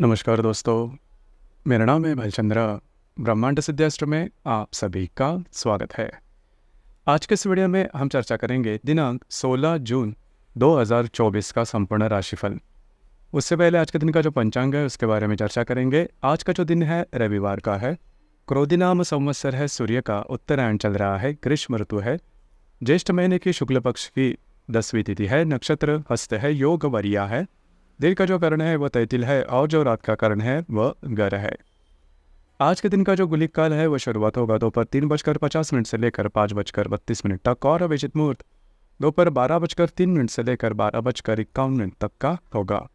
नमस्कार दोस्तों मेरा नाम है भलचंद्र ब्रह्मांड सिद्धाष्ट्र में आप सभी का स्वागत है आज के इस वीडियो में हम चर्चा करेंगे दिनांक 16 जून 2024 का संपूर्ण राशिफल उससे पहले आज के दिन का जो पंचांग है उसके बारे में चर्चा करेंगे आज का जो दिन है रविवार का है क्रोधिनाम नाम संवत्सर है सूर्य का उत्तरायण चल रहा है ग्रीष्म ऋतु है ज्येष्ठ महीने की शुक्ल पक्ष की दसवीं तिथि है नक्षत्र हस्त है योग वरिया है दिल का जो कारण है वह तैतिल है और जो रात का कारण है वह गर है आज के दिन का जो गुलिक काल है वह शुरुआत होगा दोपहर तीन बजकर पचास मिनट से लेकर पाँच बजकर बत्तीस मिनट तक और अभिजित मुहूर्त दोपहर बारह बजकर तीन मिनट से लेकर बारह बजकर इक्यावन मिनट तक का होगा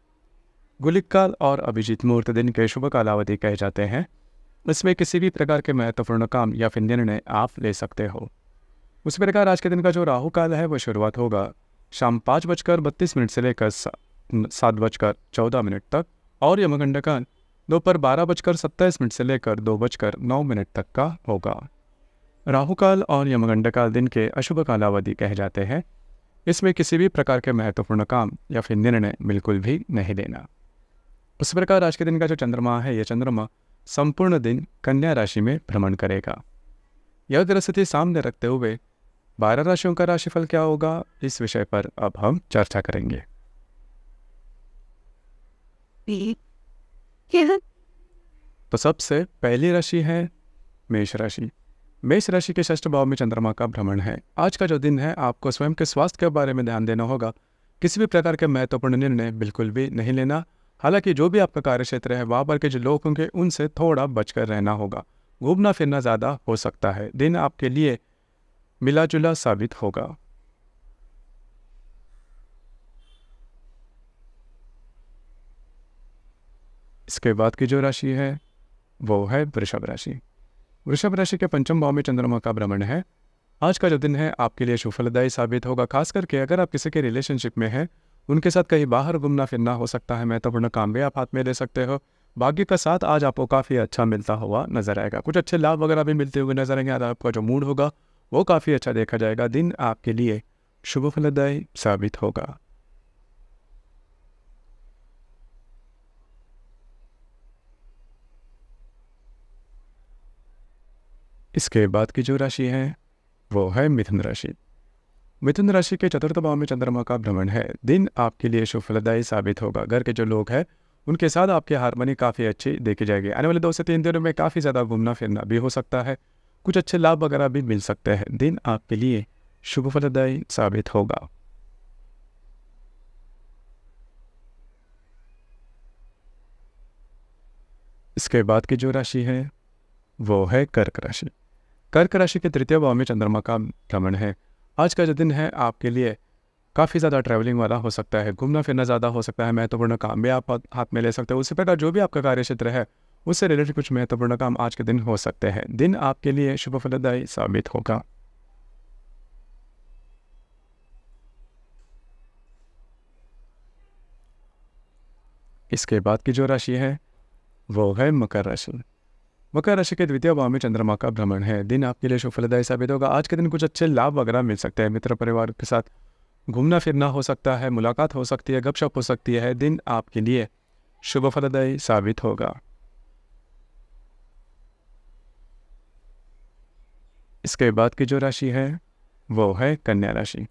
गुलिक काल और अभिजीत मुहूर्त दिन के शुभ कालावधि कहे जाते हैं इसमें किसी भी प्रकार के महत्वपूर्ण काम या फिर निर्णय आप ले सकते हो उसी प्रकार आज के दिन का जो राहु काल है वह शुरुआत होगा शाम पाँच बजकर बत्तीस मिनट से लेकर सात बजकर चौदह मिनट तक और यह दोपहर बारह बजकर सत्ताईस मिनट से लेकर दो बजकर नौ मिनट तक का होगा राहुकाल और यमगंडकाल दिन के अशुभ कालावधि कहे जाते हैं इसमें किसी भी प्रकार के महत्वपूर्ण काम या फिर निर्णय बिल्कुल भी नहीं लेना उस प्रकार आज के दिन का जो चंद्रमा है यह चंद्रमा संपूर्ण दिन कन्या राशि में भ्रमण करेगा यह ग्रस्थिति सामने रखते हुए बारह राशियों का राशिफल क्या होगा इस विषय पर अब हम चर्चा करेंगे तो सबसे पहली राशि है मेष राशि मेष राशि के षष्ठ भाव में चंद्रमा का भ्रमण है आज का जो दिन है आपको स्वयं के स्वास्थ्य के बारे में ध्यान देना होगा किसी भी प्रकार के महत्वपूर्ण निर्णय बिल्कुल भी नहीं लेना हालांकि जो भी आपका कार्य क्षेत्र है वहां पर के जो लोग होंगे उनसे थोड़ा बचकर रहना होगा घूमना फिरना ज़्यादा हो सकता है दिन आपके लिए मिला जुला साबित होगा इसके बाद की जो राशि है वो है वृषभ राशि वृषभ राशि के पंचम भाव में चंद्रमा का भ्रमण है आज का जो दिन है आपके लिए सुफलदायी साबित होगा खास करके अगर आप किसी के रिलेशनशिप में हैं उनके साथ कहीं बाहर घूमना फिरना हो सकता है महत्वपूर्ण काम भी आप हाथ में ले सकते हो भाग्य का साथ आज आपको काफ़ी अच्छा मिलता हुआ नजर आएगा कुछ अच्छे लाभ वगैरह भी मिलते हुए नजर आएंगे आज आपका जो मूड होगा वो काफ़ी अच्छा देखा जाएगा दिन आपके लिए शुभ फलदायी साबित होगा इसके बाद की जो राशि है वो है मिथुन राशि मिथुन राशि के चतुर्थ भाव में चंद्रमा का भ्रमण है दिन आपके लिए शुभ फलदायी साबित होगा घर के जो लोग हैं उनके साथ आपकी हारमोनी काफ़ी अच्छी देखी जाएगी आने वाले दो से तीन दिनों में काफ़ी ज़्यादा घूमना फिरना भी हो सकता है कुछ अच्छे लाभ वगैरह भी मिल सकते हैं दिन आपके लिए शुभ फलदायी साबित होगा इसके बाद की जो राशि है वो है कर्क राशि कर्क राशि के तृतीय भाव में चंद्रमा का भ्रमण है आज का जो दिन है आपके लिए काफ़ी ज़्यादा ट्रैवलिंग वाला हो सकता है घूमना फिरना ज़्यादा हो सकता है महत्वपूर्ण काम भी आप हाथ में ले सकते हो उसी प्रकार जो भी आपका कार्य क्षेत्र है उससे रिलेटेड कुछ महत्वपूर्ण काम आज के दिन हो सकते हैं दिन आपके लिए शुभ फलदायी साबित होगा इसके बाद की जो राशि है वो है मकर राशि मकर राशि के द्वितीय भाव में चंद्रमा का भ्रमण है दिन आपके लिए शुभ फलदायी साबित होगा आज के दिन कुछ अच्छे लाभ वगैरह मिल सकते हैं मित्र परिवार के साथ घूमना फिरना हो सकता है मुलाकात हो सकती है गपशप हो सकती है दिन आपके लिए शुभ फलदायी साबित होगा इसके बाद की जो राशि है वो है कन्या राशि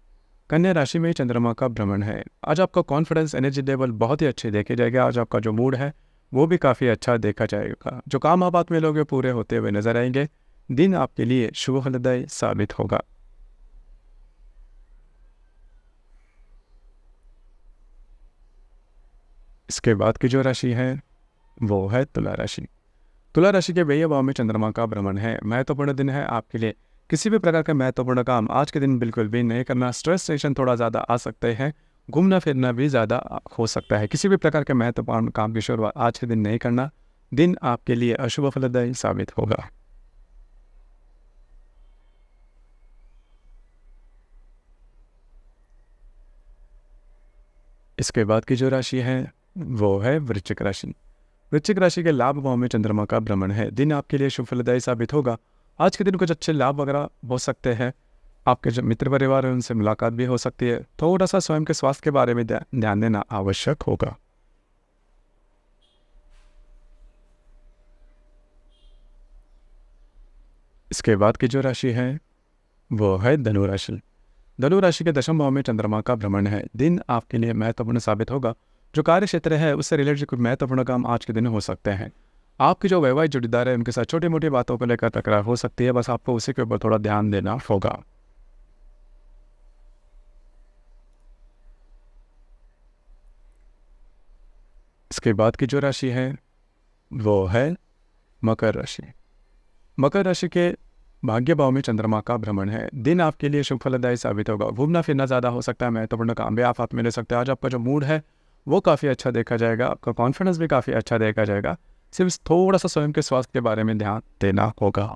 कन्या राशि में चंद्रमा का भ्रमण है आज आपका कॉन्फिडेंस एनर्जी लेवल बहुत ही अच्छे देखे जाएगा आज आपका जो मूड है वो भी काफ़ी अच्छा देखा जाएगा जो काम आप में लोगे पूरे होते हुए नजर आएंगे दिन आपके लिए शुभलदायी साबित होगा इसके बाद की जो राशि है वो है तुला राशि तुला राशि के व्यय भाव में चंद्रमा का भ्रमण है महत्वपूर्ण दिन है आपके लिए किसी भी प्रकार का महत्वपूर्ण काम आज के दिन बिल्कुल भी नहीं करना स्ट्रेस टेंशन थोड़ा ज़्यादा आ सकते हैं घूमना फिरना भी ज़्यादा हो सकता है किसी भी प्रकार के महत्वपूर्ण काम की शुरुआत आज के दिन नहीं करना दिन आपके लिए अशुभ फलदायी साबित होगा इसके बाद की जो राशि है वो है वृश्चिक राशि वृश्चिक राशि के लाभ भाव में चंद्रमा का भ्रमण है दिन आपके लिए शुभ फलदायी साबित होगा आज के दिन कुछ अच्छे लाभ वगैरह हो सकते हैं आपके जो मित्र परिवार हैं उनसे मुलाकात भी हो सकती है थोड़ा सा स्वयं के स्वास्थ्य के बारे में ध्यान देना आवश्यक होगा इसके बाद की जो राशि है वो है धनु राशि धनु राशि के दशम भाव में चंद्रमा का भ्रमण है दिन आपके लिए महत्वपूर्ण साबित होगा जो कार्य क्षेत्र है उससे रिलेटेड कुछ महत्वपूर्ण काम आज के दिन हो सकते हैं आपके जो वैवाहिक जोड़ीदार है उनके साथ छोटी मोटी बातों को लेकर तकरार हो सकती है बस आपको उसी के ऊपर थोड़ा ध्यान देना होगा उसके बाद की जो राशि है वो है मकर राशि मकर राशि के भाग्य भाव में चंद्रमा का भ्रमण है दिन आपके लिए शुभ फलदायी साबित होगा घूमना फिरना ज़्यादा हो सकता है महत्वपूर्ण काम भी आप हाथ में ले सकते हैं आज आपका जो मूड है वो काफ़ी अच्छा देखा जाएगा आपका कॉन्फिडेंस भी काफ़ी अच्छा देखा जाएगा सिर्फ थोड़ा सा स्वयं के स्वास्थ्य के बारे में ध्यान देना होगा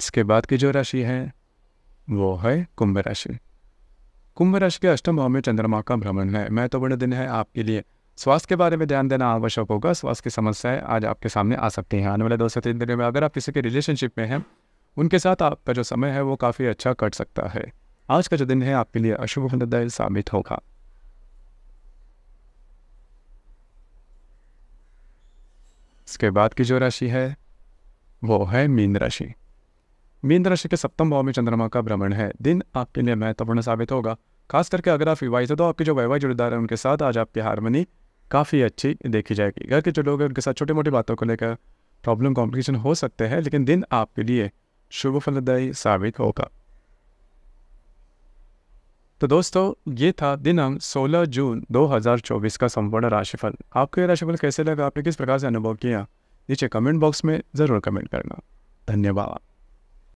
इसके बाद की जो राशि है वो है कुंभ राशि कुंभ राशि के अष्टम भाव में चंद्रमा का भ्रमण है महत्वपूर्ण दिन है आपके लिए स्वास्थ्य के बारे में ध्यान देना आवश्यक होगा स्वास्थ्य की समस्याएं आज आपके सामने आ सकती हैं आने वाले दो से तीन दिनों में अगर आप किसी के रिलेशनशिप में हैं उनके साथ आपका जो समय है वो काफ़ी अच्छा कट सकता है आज का जो दिन है आपके लिए अशुभ फलदाय साबित होगा इसके बाद की जो राशि है वो है मीन राशि मीन राशि के सप्तम भाव में चंद्रमा का भ्रमण है दिन आपके लिए महत्वपूर्ण साबित होगा खास करके अगर आप विवाहित हो तो आपके जो वैवाहिक जुड़ेदार हैं उनके साथ आज आपकी हारमोनी काफ़ी अच्छी देखी जाएगी घर के जो लोग हैं उनके साथ छोटी मोटी बातों को लेकर प्रॉब्लम कॉम्प्लिकेशन हो सकते हैं लेकिन दिन आपके लिए शुभ फलदायी साबित होगा तो दोस्तों ये था दिनांक 16 जून 2024 का संपूर्ण राशिफल आपको ये राशिफल कैसे लगा आपने किस प्रकार से अनुभव किया नीचे कमेंट बॉक्स में ज़रूर कमेंट करना धन्यवाद